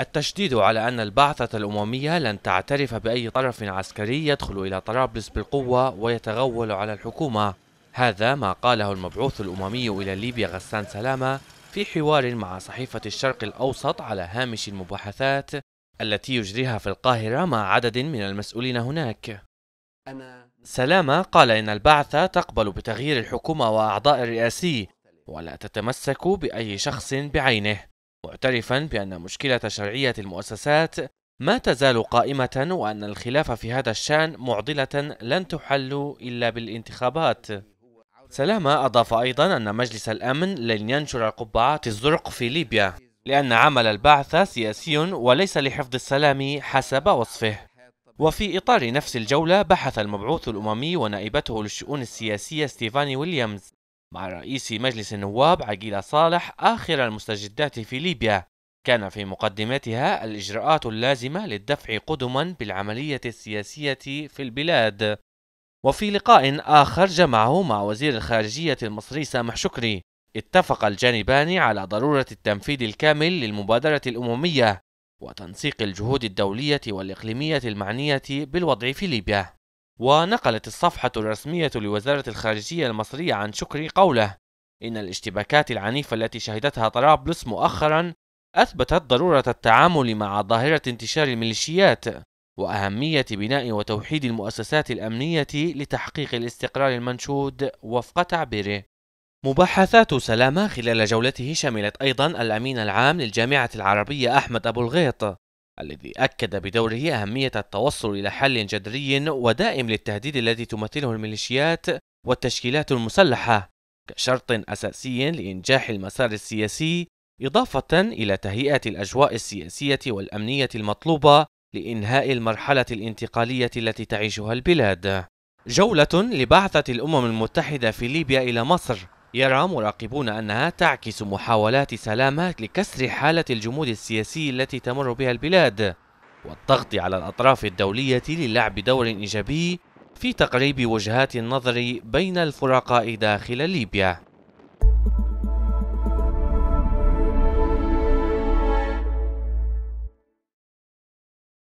التشديد على أن البعثة الأممية لن تعترف بأي طرف عسكري يدخل إلى طرابلس بالقوة ويتغول على الحكومة هذا ما قاله المبعوث الأممي إلى ليبيا غسان سلامة في حوار مع صحيفة الشرق الأوسط على هامش المباحثات التي يجريها في القاهرة مع عدد من المسؤولين هناك أنا... سلامة قال إن البعثة تقبل بتغيير الحكومة وأعضاء الرئاسي ولا تتمسك بأي شخص بعينه معترفا بأن مشكلة شرعية المؤسسات ما تزال قائمة وأن الخلاف في هذا الشأن معضلة لن تحل إلا بالانتخابات سلامة أضاف أيضا أن مجلس الأمن لن ينشر قبعات الزرق في ليبيا لأن عمل البعث سياسي وليس لحفظ السلام حسب وصفه وفي إطار نفس الجولة بحث المبعوث الأممي ونائبته للشؤون السياسية ستيفاني ويليامز مع رئيس مجلس النواب عقيل صالح آخر المستجدات في ليبيا كان في مقدمتها الإجراءات اللازمة للدفع قدما بالعملية السياسية في البلاد وفي لقاء آخر جمعه مع وزير الخارجية المصري سامح شكري اتفق الجانبان على ضرورة التنفيذ الكامل للمبادرة الأممية وتنسيق الجهود الدولية والإقليمية المعنية بالوضع في ليبيا ونقلت الصفحة الرسمية لوزارة الخارجية المصرية عن شكري قوله إن الاشتباكات العنيفة التي شهدتها طرابلس مؤخرا أثبتت ضرورة التعامل مع ظاهرة انتشار الميليشيات وأهمية بناء وتوحيد المؤسسات الأمنية لتحقيق الاستقرار المنشود وفق تعبيره. مباحثات سلامة خلال جولته شملت أيضا الأمين العام للجامعة العربية أحمد أبو الغيط الذي أكد بدوره أهمية التوصل إلى حل جذري ودائم للتهديد الذي تمثله الميليشيات والتشكيلات المسلحة كشرط أساسي لإنجاح المسار السياسي إضافة إلى تهيئة الأجواء السياسية والأمنية المطلوبة لإنهاء المرحلة الانتقالية التي تعيشها البلاد. جولة لبعثة الأمم المتحدة في ليبيا إلى مصر يرى مراقبون أنها تعكس محاولات سلامة لكسر حالة الجمود السياسي التي تمر بها البلاد والضغط على الأطراف الدولية للعب دور إيجابي في تقريب وجهات النظر بين الفرقاء داخل ليبيا